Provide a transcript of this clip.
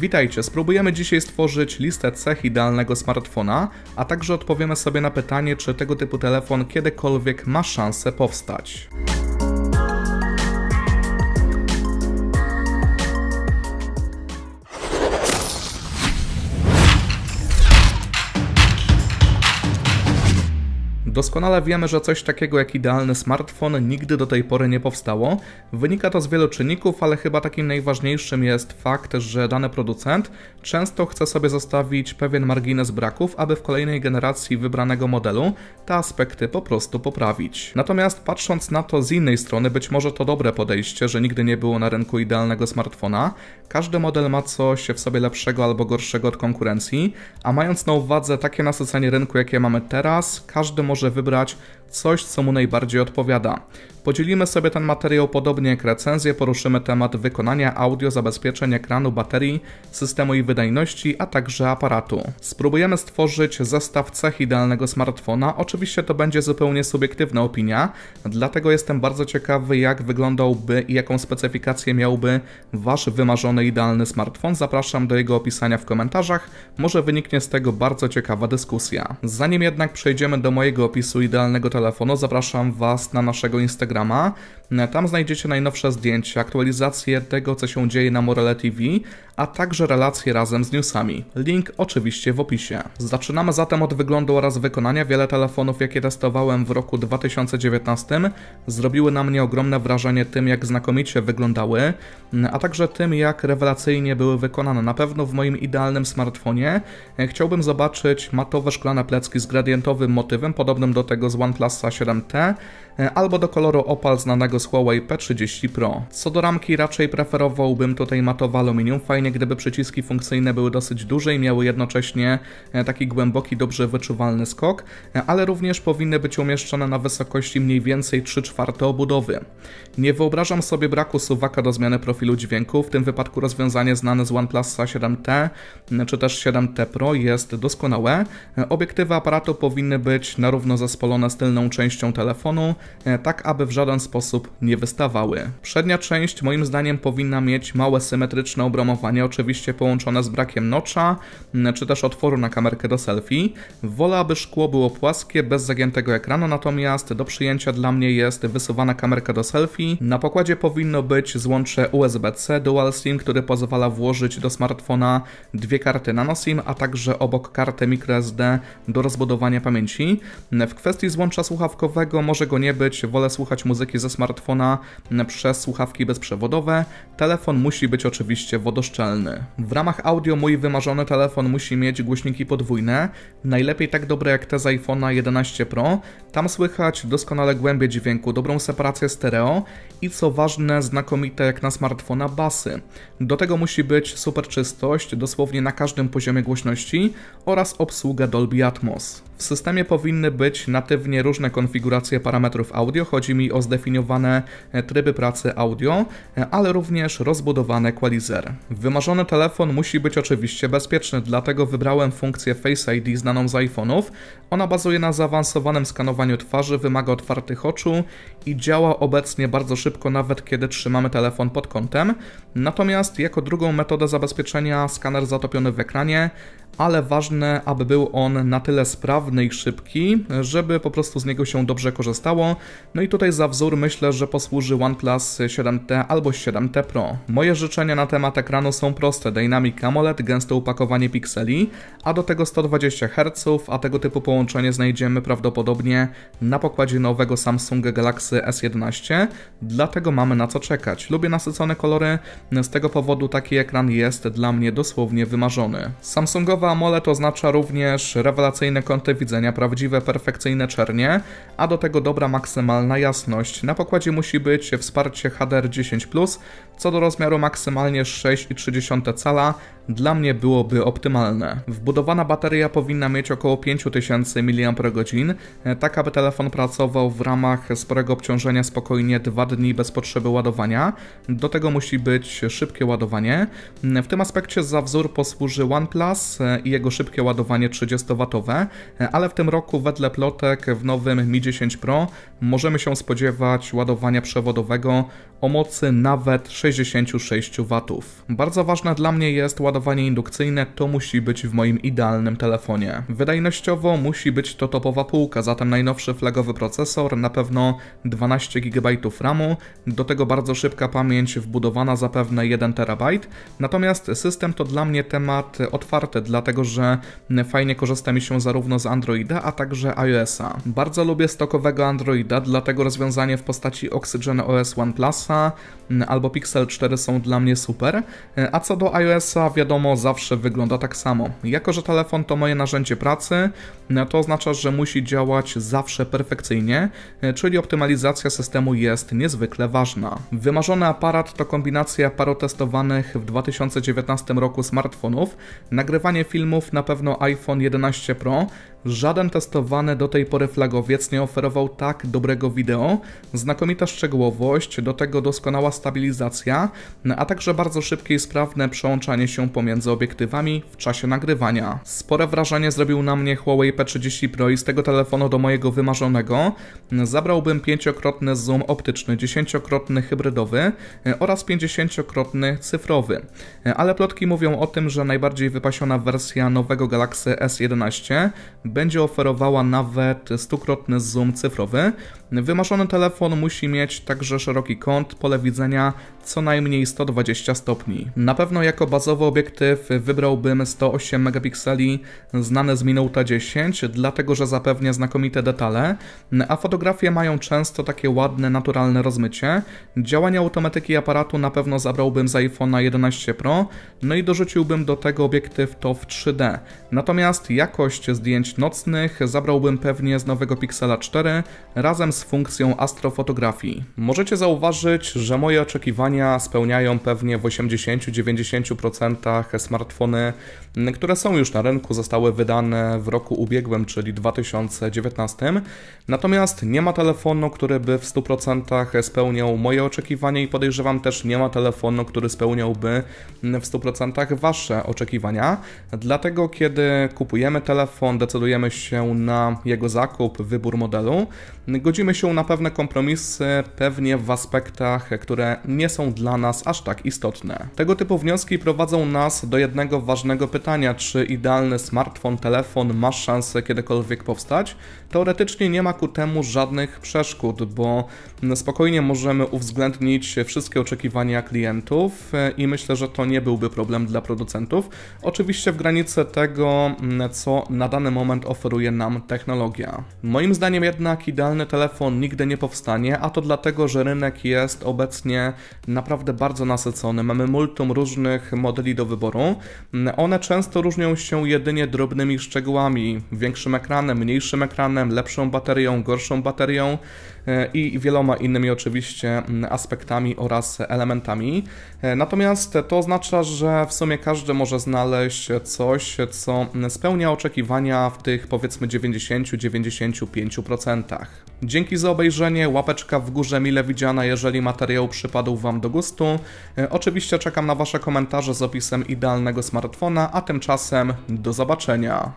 Witajcie, spróbujemy dzisiaj stworzyć listę cech idealnego smartfona, a także odpowiemy sobie na pytanie, czy tego typu telefon kiedykolwiek ma szansę powstać. Doskonale wiemy, że coś takiego jak idealny smartfon nigdy do tej pory nie powstało. Wynika to z wielu czynników, ale chyba takim najważniejszym jest fakt, że dany producent często chce sobie zostawić pewien margines braków, aby w kolejnej generacji wybranego modelu te aspekty po prostu poprawić. Natomiast patrząc na to z innej strony, być może to dobre podejście, że nigdy nie było na rynku idealnego smartfona, każdy model ma coś w sobie lepszego albo gorszego od konkurencji, a mając na uwadze takie nasycenie rynku, jakie mamy teraz, każdy może wybrać coś, co mu najbardziej odpowiada. Podzielimy sobie ten materiał podobnie jak recenzję, poruszymy temat wykonania audio, zabezpieczeń ekranu, baterii, systemu i wydajności, a także aparatu. Spróbujemy stworzyć zestaw cech idealnego smartfona. Oczywiście to będzie zupełnie subiektywna opinia, dlatego jestem bardzo ciekawy jak wyglądałby i jaką specyfikację miałby Wasz wymarzony idealny smartfon. Zapraszam do jego opisania w komentarzach, może wyniknie z tego bardzo ciekawa dyskusja. Zanim jednak przejdziemy do mojego opisu idealnego telefonu, telefonu, zapraszam Was na naszego Instagrama, E, tam znajdziecie najnowsze zdjęcia, aktualizacje tego, co się dzieje na Morele TV, a także relacje razem z newsami. Link oczywiście w opisie. Zaczynamy zatem od wyglądu oraz wykonania. Wiele telefonów, jakie testowałem w roku 2019, zrobiły na mnie ogromne wrażenie tym, jak znakomicie wyglądały, e, a także tym, jak rewelacyjnie były wykonane. Na pewno w moim idealnym smartfonie e, chciałbym zobaczyć matowe szklane plecki z gradientowym motywem, podobnym do tego z OnePlus 7T, albo do koloru opal znanego dorosła Huawei P30 Pro. Co do ramki raczej preferowałbym tutaj matowe aluminium, fajnie gdyby przyciski funkcyjne były dosyć duże i miały jednocześnie e, taki głęboki, dobrze wyczuwalny skok, e, ale również powinny być umieszczone na wysokości mniej więcej 3 czwarte obudowy. Nie wyobrażam sobie braku suwaka do zmiany profilu dźwięku, w tym wypadku rozwiązanie znane z OnePlusa 7T e, czy też 7T Pro jest doskonałe. Obiektywy aparatu powinny być na równo zespolone z tylną częścią telefonu, tak aby w żaden sposób nie wystawały. Przednia część moim zdaniem powinna mieć małe symetryczne obramowanie, oczywiście połączone z brakiem nocza, czy też otworu na kamerkę do selfie. Wolę, aby szkło było płaskie, bez zagiętego ekranu, natomiast do przyjęcia dla mnie jest wysuwana kamerka do selfie. Na pokładzie powinno być złącze USB-C Dual SIM, który pozwala włożyć do smartfona dwie karty nano SIM, a także obok kartę microSD do rozbudowania pamięci. W kwestii złącza słuchawkowego może go nie być, wolę słuchać muzyki ze smartfona smartfona przez słuchawki bezprzewodowe. Telefon musi być oczywiście wodoszczelny. W ramach audio mój wymarzony telefon musi mieć głośniki podwójne, najlepiej tak dobre jak te z iPhone'a 11 Pro. Tam słychać doskonale głębie dźwięku, dobrą separację stereo i co ważne, znakomite jak na smartfona basy. Do tego musi być super czystość, dosłownie na każdym poziomie głośności oraz obsługa Dolby Atmos. W systemie powinny być natywnie różne konfiguracje parametrów audio, chodzi mi o zdefiniowane e, tryby pracy audio, e, ale również rozbudowane qualizer. Wymarzony telefon musi być oczywiście bezpieczny, dlatego wybrałem funkcję Face ID znaną z iPhone'ów. Ona bazuje na zaawansowanym skanowaniu twarzy, wymaga otwartych oczu i działa obecnie bardzo szybko, nawet kiedy trzymamy telefon pod kątem. Natomiast jako drugą metodę zabezpieczenia skaner zatopiony w ekranie, ale ważne, aby był on na tyle sprawny, sprawny i szybki, żeby po prostu z niego się dobrze korzystało. No i tutaj za wzór myślę, że posłuży OnePlus 7T albo 7T Pro. Moje życzenia na temat ekranu są proste, Dynamic AMOLED, gęste upakowanie pikseli, a do tego 120 Hz, a tego typu połączenie znajdziemy prawdopodobnie na pokładzie nowego Samsung Galaxy S11, dlatego mamy na co czekać. Lubię nasycone kolory, z tego powodu taki ekran jest dla mnie dosłownie wymarzony. Samsungowa AMOLED oznacza również rewelacyjne kąty widzenia prawdziwe, perfekcyjne czernie, a do tego dobra maksymalna jasność. Na pokładzie musi być wsparcie HDR10+, co do rozmiaru maksymalnie 6,3 cala, dla mnie byłoby optymalne. Wbudowana bateria powinna mieć około 5000 mAh, e, tak aby telefon pracował w ramach sporego obciążenia spokojnie 2 dni bez potrzeby ładowania. Do tego musi być szybkie ładowanie. E, w tym aspekcie za wzór posłuży OnePlus e, i jego szybkie ładowanie 30W, ale w tym roku wedle plotek w nowym Mi 10 Pro możemy się spodziewać ładowania przewodowego o mocy nawet 66W. Bardzo ważne dla mnie jest ładowanie ładowanie indukcyjne to musi być w moim idealnym telefonie. Wydajnościowo musi być to topowa półka, zatem najnowszy flagowy procesor, na pewno 12 GB RAMu, do tego bardzo szybka pamięć wbudowana zapewne 1 TB. Natomiast system to dla mnie temat otwarty, dlatego że fajnie korzysta mi się zarówno z Androida, a także iOS-a. Bardzo lubię stokowego Androida, dlatego rozwiązanie w postaci Oxygen OS One Plusa albo Pixel 4 są dla mnie super. A co do iOS-a, wiadomo, wiadomo zawsze wygląda tak samo. Jako, że telefon to moje narzędzie pracy, no to oznacza, że musi działać zawsze perfekcyjnie, e, czyli optymalizacja systemu jest niezwykle ważna. Wymarzony aparat to kombinacja parotestowanych w 2019 roku smartfonów, nagrywanie filmów na pewno iPhone 11 Pro, Żaden testowany do tej pory flagowiec nie oferował tak dobrego wideo, znakomita szczegółowość, do tego doskonała stabilizacja, no a także bardzo szybkie i sprawne przełączanie się pomiędzy obiektywami w czasie nagrywania. Spore wrażenie zrobił na mnie Huawei P30 Pro i z tego telefonu do mojego wymarzonego zabrałbym pięciokrotny zoom optyczny, dziesięciokrotny hybrydowy e, oraz pięćdziesięciokrotny cyfrowy. E, ale plotki mówią o tym, że najbardziej wypasiona wersja nowego Galaxy S11 będzie oferowała nawet stukrotny zoom cyfrowy. Wymarzony telefon musi mieć także szeroki kąt, pole widzenia co najmniej 120 stopni. Na pewno jako bazowy obiektyw wybrałbym 108 megapikseli znane z minuta 10, dlatego że zapewnia znakomite detale, a fotografie mają często takie ładne, naturalne rozmycie. Działanie automatyki aparatu na pewno zabrałbym z iPhone'a 11 Pro, no i dorzuciłbym do tego obiektyw TOF 3D. Natomiast jakość zdjęć nocnych zabrałbym pewnie z nowego Pixela 4 razem z funkcją astrofotografii. Możecie zauważyć, że moje oczekiwania spełniają pewnie w 80-90% smartfony, które są już na rynku, zostały wydane w roku ubiegłym, czyli 2019. Natomiast nie ma telefonu, który by w 100% spełniał moje oczekiwania i podejrzewam też nie ma telefonu, który spełniałby w 100% wasze oczekiwania. Dlatego kiedy kupujemy telefon, decydujemy decydujemy się na jego zakup, wybór modelu, godzimy się na pewne kompromisy, pewnie w aspektach, które nie są dla nas aż tak istotne. Tego typu wnioski prowadzą nas do jednego ważnego pytania, czy idealny smartfon, telefon ma szansę kiedykolwiek powstać? Teoretycznie nie ma ku temu żadnych przeszkód, bo spokojnie możemy uwzględnić wszystkie oczekiwania klientów i myślę, że to nie byłby problem dla producentów. Oczywiście w granicy tego, co na dany moment oferuje nam technologia. Moim zdaniem jednak idealny telefon nigdy nie powstanie, a to dlatego, że rynek jest obecnie naprawdę bardzo nasycony. Mamy multum różnych modeli do wyboru. One często różnią się jedynie drobnymi szczegółami. Większym ekranem, mniejszym ekranem, lepszą baterią, gorszą baterią e, i wieloma innymi oczywiście mm, aspektami oraz elementami. E, natomiast to oznacza, że w sumie każdy może znaleźć coś, co mm, spełnia oczekiwania w tym tych powiedzmy 90-95%. Dzięki za obejrzenie, łapeczka w górze mile widziana, jeżeli materiał przypadł Wam do gustu. E, oczywiście czekam na Wasze komentarze z opisem idealnego smartfona, a tymczasem do zobaczenia.